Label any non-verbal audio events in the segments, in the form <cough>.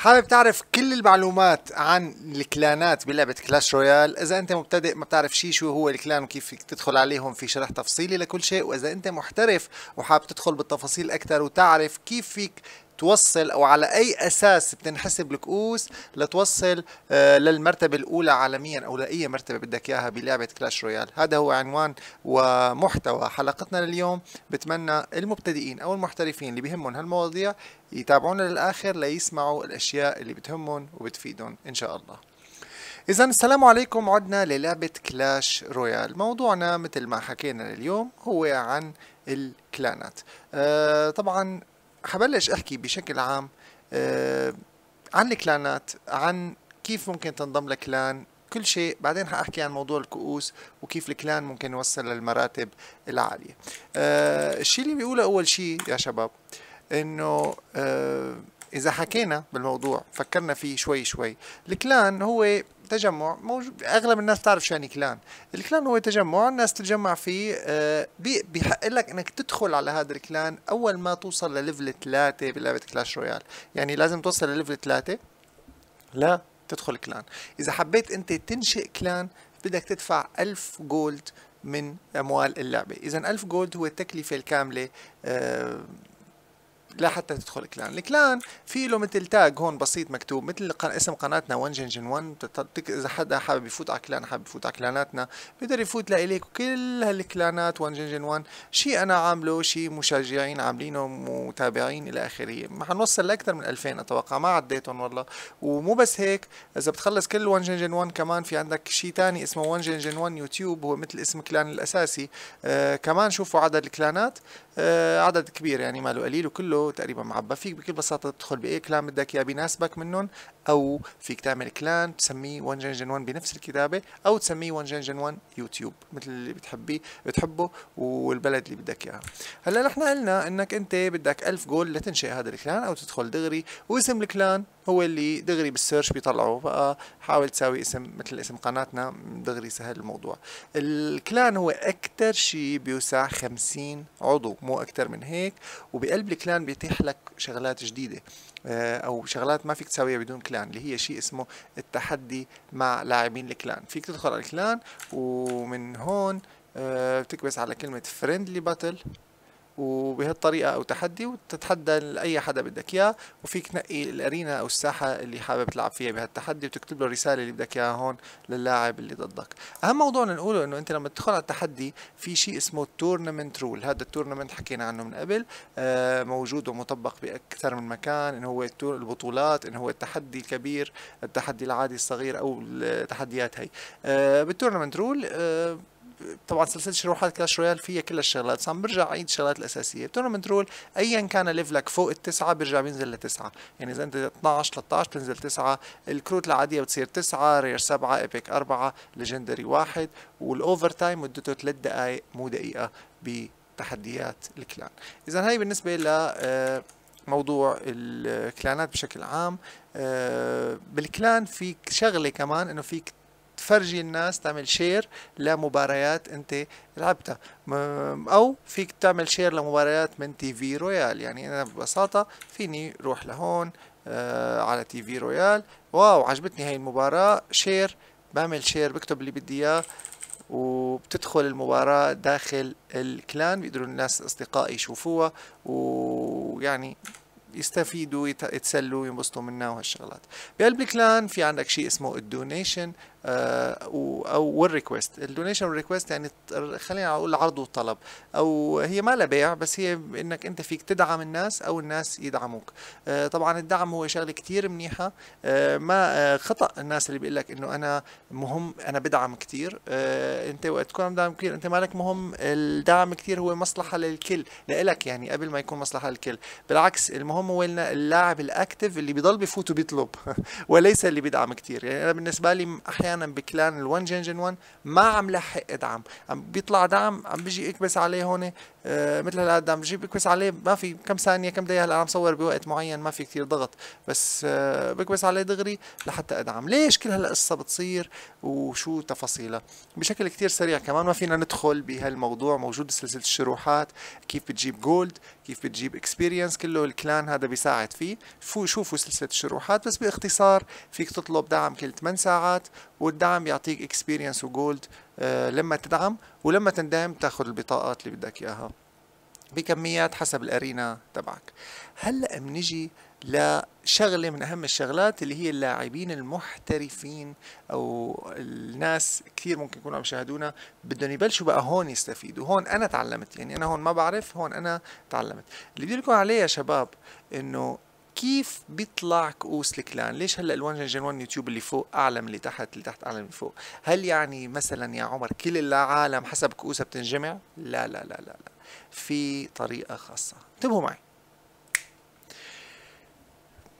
حابب تعرف كل المعلومات عن الكلانات بلعبة كلاش رويال إذا أنت مبتدئ ما بتعرف شي شو هو الكلان وكيف تدخل عليهم في شرح تفصيلي لكل شيء وإذا أنت محترف وحاب تدخل بالتفاصيل أكثر وتعرف كيف فيك توصل او على اي اساس بتنحسب الكؤوس لتوصل آه، للمرتبه الاولى عالميا او لاي مرتبه بدك اياها بلعبه كلاش رويال هذا هو عنوان ومحتوى حلقتنا لليوم بتمنى المبتدئين او المحترفين اللي بيهمهم هالمواضيع يتابعونا للاخر ليسمعوا الاشياء اللي بتهمهم وبتفيدهم ان شاء الله إذا السلام عليكم عدنا للعبة كلاش رويال موضوعنا مثل ما حكينا اليوم هو عن الكلانات أه طبعا حبلش احكي بشكل عام آه، عن الكلانات عن كيف ممكن تنضم لكلان كل شيء بعدين حاحكي عن موضوع الكؤوس وكيف الكلان ممكن يوصل للمراتب العاليه آه، الشيء اللي بيقوله اول شيء يا شباب انه آه، إذا حكينا بالموضوع فكرنا فيه شوي شوي الكلان هو تجمع موجود اغلب الناس تعرف شو يعني كلان الكلان هو تجمع الناس تتجمع فيه آه، بيحق لك انك تدخل على هذا الكلان اول ما توصل لليفل 3 بلعبه كلاش رويال يعني لازم توصل لليفل 3 لا تدخل كلان اذا حبيت انت تنشئ كلان بدك تدفع 1000 جولد من اموال اللعبه اذا 1000 جولد هو التكلفه الكامله آه، لا حتى تدخل كلان الكلان في له مثل تاج هون بسيط مكتوب مثل اسم قناتنا 1 جنجن ون اذا حدا حابب يفوت على كلان حابب يفوت على كلاناتنا بيقدر يفوت لإليك كل هالكلانات 1 جنجن ون شيء انا عامله شيء مشجعين عاملينه متابعين الى اخره حنوصل لاكثر من 2000 اتوقع ما عديتهم والله ومو بس هيك اذا بتخلص كل 1 جنجن ون كمان في عندك شيء ثاني اسمه 1 جنجن ون يوتيوب هو مثل اسم كلان الاساسي آه كمان شوفوا عدد الكلانات آه عدد كبير يعني ماله قليل وكله كله تقريبا معبى فيك بكل بساطه تدخل باي كلام بدك اياه بيناسبك منهم او فيك تعمل كلان تسميه 1 جن 1 بنفس الكتابه او تسميه 1 جن 1 يوتيوب مثل اللي بتحبيه بتحبه والبلد اللي بدك اياها هلا نحن قلنا انك انت بدك 1000 جول لتنشئ هذا الكلان او تدخل دغري واسم الكلان هو اللي دغري بالسيرش بيطلعه بقى حاول تساوي اسم مثل اسم قناتنا دغري سهل الموضوع الكلان هو اكثر شيء بيوسع 50 عضو مو اكثر من هيك وبقلب الكلان بيتيح لك شغلات جديده آه، او شغلات ما فيك تساويها بدون كلان اللي هي شيء اسمه التحدي مع لاعبين الكلان فيك تدخل على الكلان ومن هون آه، بتكبس على كلمة فريندلي باتل وبهالطريقه او تحدي وتتحدى لاي حدا بدك اياه وفيك تنقي الارينا او الساحه اللي حابب تلعب فيها بهالتحدي وتكتب له الرساله اللي بدك اياها هون للاعب اللي ضدك اهم موضوع نقوله انه انت لما تدخل على التحدي في شيء اسمه التورنمنت رول هذا التورنمنت حكينا عنه من قبل آه موجود ومطبق باكثر من مكان انه هو البطولات انه هو التحدي الكبير التحدي العادي الصغير او التحديات هي آه بالتورنمنت رول آه طبعا سلسله شروحات كلاش رويال فيها كل الشغلات صار برجع اعيد الشغلات الاساسيه تورنمنت رول ايا كان ليفلك فوق التسعه بيرجع بينزل لتسعه يعني اذا انت 12 13 بتنزل تسعه الكروت العاديه بتصير تسعه رير سبعه ايبك اربعه ليجندري واحد والاوفر تايم مدته ثلاث دقائق مو دقيقه بتحديات الكلان اذا هاي بالنسبه ل آه، موضوع الكلانات بشكل عام آه، بالكلان في شغله كمان انه فيك تفرجي الناس تعمل شير لمباريات انت لعبتها او فيك تعمل شير لمباريات من تي في رويال يعني انا ببساطه فيني روح لهون آه على تي في رويال واو عجبتني هاي المباراه شير بعمل شير بكتب اللي بدي اياه وبتدخل المباراة داخل الكلان بيقدروا الناس أصدقائي يشوفوها ويعني يستفيدوا يتسلوا ينبسطوا منها وهالشغلات بقلب الكلان في عندك شيء اسمه الدونيشن آه، او والريكوست الدونيشن والريكوست يعني خلينا اقول العرض والطلب او هي ما لها بيع بس هي انك انت فيك تدعم الناس او الناس يدعموك آه، طبعا الدعم هو شغله كتير منيحه آه، ما خطا الناس اللي بيقول لك انه انا مهم انا بدعم كتير انت وقت تكون دعم كتير انت مالك مهم الدعم كتير هو مصلحه للكل لإلك يعني قبل ما يكون مصلحه للكل بالعكس المهم هو اللاعب الاكتف اللي بيضل بفوت وبيطلب <laughs> وليس اللي بيدعم كتير يعني انا بالنسبه لي احيانا احيانا بكلان ال1 جن 1 ما عم لحق ادعم عم بيطلع دعم عم بيجي اكبس عليه هون آه مثل هلا عم بجيب اكبس عليه ما في كم ثانيه كم دقيقه هلا عم صور بوقت معين ما في كثير ضغط بس آه بكبس عليه دغري لحتى ادعم ليش كل هالقصه بتصير وشو تفاصيلها بشكل كثير سريع كمان ما فينا ندخل بهالموضوع موجود سلسله الشروحات كيف بتجيب جولد كيف بتجيب اكسبيرينس كله الكلان هذا بيساعد فيه شوفوا سلسله الشروحات بس باختصار فيك تطلب دعم كل 8 ساعات والدعم يعطيك اكسبيرينس وجولد آه، لما تدعم ولما تندعم تاخذ البطاقات اللي بدك اياها بكميات حسب الارينا تبعك هلا بنجي لشغلة من أهم الشغلات اللي هي اللاعبين المحترفين أو الناس كثير ممكن يكونوا عم يشاهدونا بدهم يبلشوا بقى هون يستفيدوا هون أنا تعلمت يعني أنا هون ما بعرف هون أنا تعلمت اللي بدي لكم عليه يا شباب إنه كيف بيطلع كؤوس الكلان ليش هلا الوان 1 يوتيوب اللي فوق اعلى من اللي تحت اللي تحت اعلى من فوق هل يعني مثلا يا عمر كل العالم حسب كؤوسها بتنجمع لا لا لا لا لا في طريقه خاصه انتبهوا معي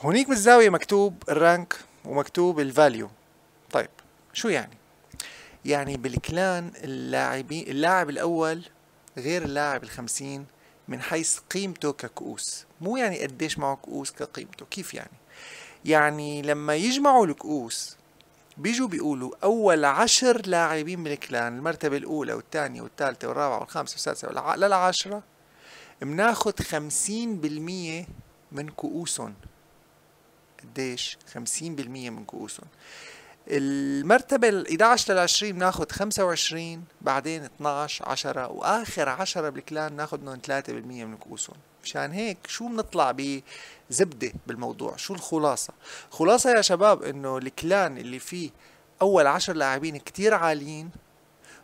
هونيك بالزاويه مكتوب الرانك ومكتوب الفاليو طيب شو يعني يعني بالكلان اللاعبين اللاعب الاول غير اللاعب الخمسين من حيث قيمته ككؤوس مو يعني قديش معه كؤوس كقيمته كيف يعني يعني لما يجمعوا الكؤوس بيجوا بيقولوا أول عشر لاعبين بالكلان المرتبة الأولى والثانية والثالثة والرابعة والخامسة والسادسة للعاشرة بناخذ خمسين بالمية من كؤوسهم قديش خمسين بالمية من كؤوسهم المرتبة ال 11 لل 20 بناخذ 25 بعدين 12 10 واخر 10 بالكلان بناخذ منهم 3% من كؤوسهم مشان هيك شو بنطلع بزبدة بالموضوع شو الخلاصة خلاصة يا شباب انه الكلان اللي فيه اول 10 لاعبين كتير عاليين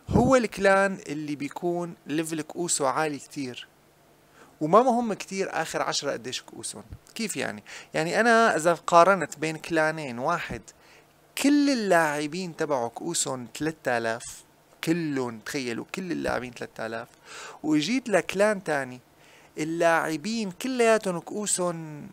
هو الكلان اللي بيكون ليفل كؤوسه عالي كتير وما مهم كتير اخر عشرة قديش كؤوسهم كيف يعني يعني انا اذا قارنت بين كلانين واحد كل اللاعبين تبعه كؤوسهم 3000 كلهم تخيلوا كل اللاعبين 3000 وجيت لكلان تاني اللاعبين كلياتهم كؤوسهم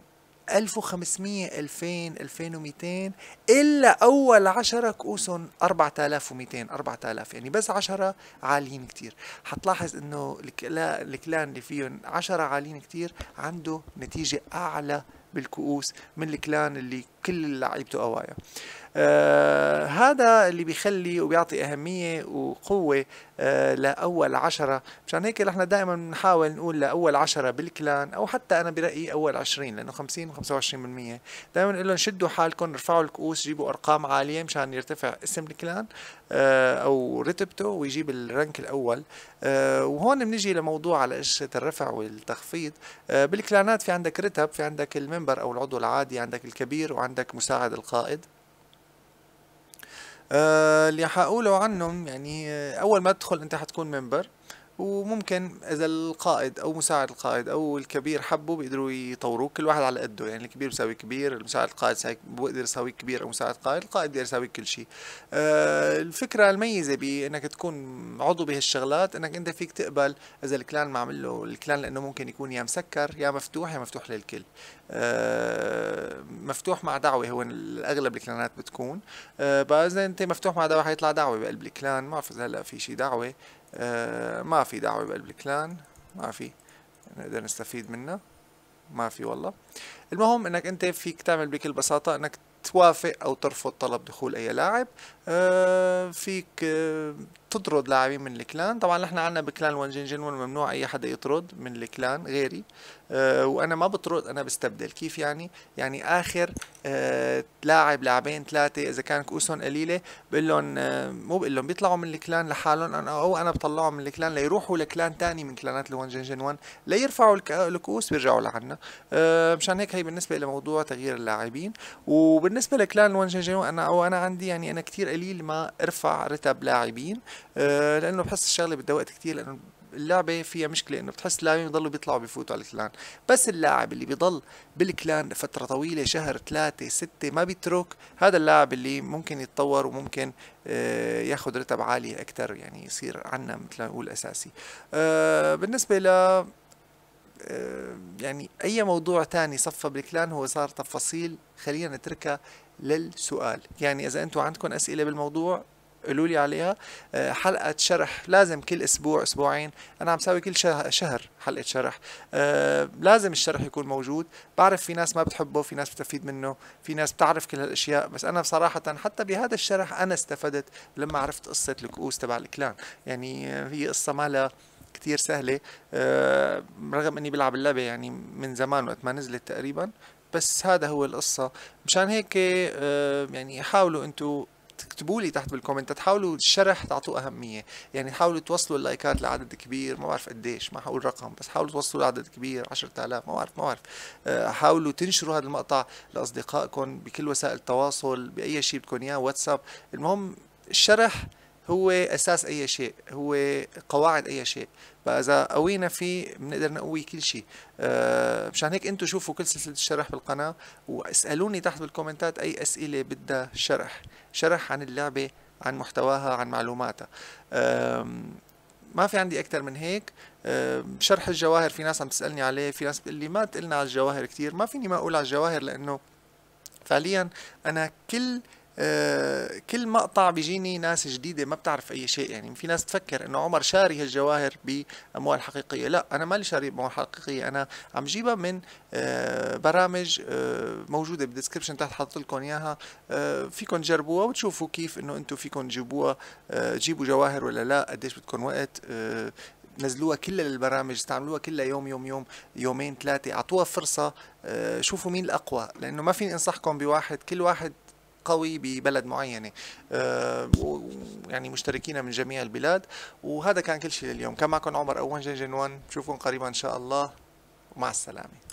1500 2000 2200 الا اول 10 كؤوسهم 4200 4000 يعني بس 10 عاليين كتير حتلاحظ انه الكلان اللي فيهم 10 عاليين كتير عنده نتيجه اعلى بالكؤوس من الكلان اللي كل لعيبته قوايا آه هذا اللي بيخلي وبيعطي أهمية وقوة آه لأول عشرة مشان هيك نحن دائما بنحاول نقول لأول عشرة بالكلان أو حتى أنا برأيي أول عشرين لأنه خمسين وخمسة وعشرين بالمية دائما نقول لهم شدوا حالكم ارفعوا الكؤوس جيبوا أرقام عالية مشان يرتفع اسم الكلان آه أو رتبته ويجيب الرنك الأول آه وهون بنجي لموضوع على قصة الرفع والتخفيض آه بالكلانات في عندك رتب في عندك المنبر أو العضو العادي عندك الكبير وعندك عندك مساعد القائد آه اللي حقوله عنهم يعني آه، اول ما تدخل انت حتكون منبر وممكن اذا القائد او مساعد القائد او الكبير حبوا بيقدروا يطوروك كل واحد على قده يعني الكبير بيساوي كبير المساعد القائد بيقدر يساوي كبير او مساعد قائد القائد بيقدر يساوي كل شيء آه الفكره الميزه بانك تكون عضو بهالشغلات انك انت فيك تقبل اذا الكلان عمل له الكلان لانه ممكن يكون يا مسكر يا مفتوح يا مفتوح للكل آه مفتوح مع دعوه هو الاغلب الكلانات بتكون آه، بس اذا انت مفتوح مع دعوه حيطلع دعوه بقلب الكلان ما بعرف اذا هلا في شي دعوه آه، ما في دعوه بقلب الكلان ما في نقدر نستفيد منها ما في والله المهم انك انت فيك تعمل بكل بساطه انك توافق او ترفض طلب دخول اي لاعب آه، فيك تطرد لاعبين من الكلان طبعا نحن عندنا بكلان جن جنون ممنوع اي حدا يطرد من الكلان غيري أه وانا ما بطرد انا بستبدل كيف يعني يعني اخر أه لاعب لاعبين ثلاثه اذا كان كؤوسهم قليله بقول لهم أه مو بقول لهم بيطلعوا من الكلان لحالهم أنا او انا بطلعهم من الكلان ليروحوا لكلان ثاني من كلانات جن 1 ليرفعوا الكؤوس بيرجعوا لعنا أه مشان هيك هي بالنسبه لموضوع تغيير اللاعبين وبالنسبه لكلان جن 1 انا او انا عندي يعني انا كثير قليل ما ارفع رتب لاعبين آه، لانه بحس الشغله بدها وقت كثير لانه اللعبه فيها مشكله انه بتحس اللاعبين بيضلوا بيطلعوا بيفوتوا على الكلان بس اللاعب اللي بيضل بالكلان فتره طويله شهر ثلاثة ستة ما بيترك هذا اللاعب اللي ممكن يتطور وممكن آه، ياخذ رتب عالي اكثر يعني يصير عنا مثل ما نقول اساسي آه، بالنسبه ل يعني اي موضوع تاني صفى بالكلان هو صار تفاصيل خلينا نتركها للسؤال يعني اذا انتم عندكم اسئله بالموضوع قالوا لي عليها آه، حلقه شرح لازم كل اسبوع اسبوعين انا عم ساوي كل شهر حلقه شرح آه، لازم الشرح يكون موجود بعرف في ناس ما بتحبه في ناس بتستفيد منه في ناس بتعرف كل هالاشياء بس انا بصراحه حتى بهذا الشرح انا استفدت لما عرفت قصه الكؤوس تبع الكلان يعني هي قصه مالها كتير سهله آه، رغم اني بلعب اللعبه يعني من زمان وقت ما نزلت تقريبا بس هذا هو القصة مشان هيك يعني حاولوا انتو اكتبوا لي تحت بالكومنتات تحاولوا الشرح تعطوه اهميه يعني حاولوا توصلوا اللايكات لعدد كبير ما بعرف قديش ما حقول رقم بس حاولوا توصلوا لعدد كبير 10000 ما بعرف ما بعرف آه، حاولوا تنشروا هذا المقطع لاصدقائكم بكل وسائل التواصل باي شيء بدكم اياه واتساب المهم الشرح هو اساس اي شيء هو قواعد اي شيء فاذا قوينا فيه بنقدر نقوي كل شيء آه، مشان هيك انتم شوفوا كل سلسله الشرح بالقناه واسالوني تحت بالكومنتات اي اسئله بدها شرح شرح عن اللعبه عن محتواها عن معلوماتها ما في عندي اكثر من هيك شرح الجواهر في ناس عم تسالني عليه في ناس بتقول لي ما تقلنا على الجواهر كثير ما فيني ما اقول على الجواهر لانه فعليا انا كل آه، كل مقطع بيجيني ناس جديده ما بتعرف اي شيء يعني في ناس تفكر انه عمر شاري هالجواهر باموال حقيقيه لا انا مالي شاري باموال حقيقيه انا عم جيبها من آه، برامج آه، موجوده بالديسكربشن تحت حاطط لكم اياها فيكم تجربوها وتشوفوا كيف انه انتم فيكم تجيبوها تجيبوا جواهر ولا لا قديش بدكم وقت نزلوها كلها للبرامج استعملوها كلها يوم يوم يوم يومين ثلاثة أعطوها فرصة شوفوا مين الأقوى لأنه ما فيني أنصحكم بواحد كل واحد قوي ببلد معينة آه، يعني مشتركين من جميع البلاد وهذا كان كل شيء لليوم كان معكم عمر أول ون نشوفكم قريبا إن شاء الله ومع السلامة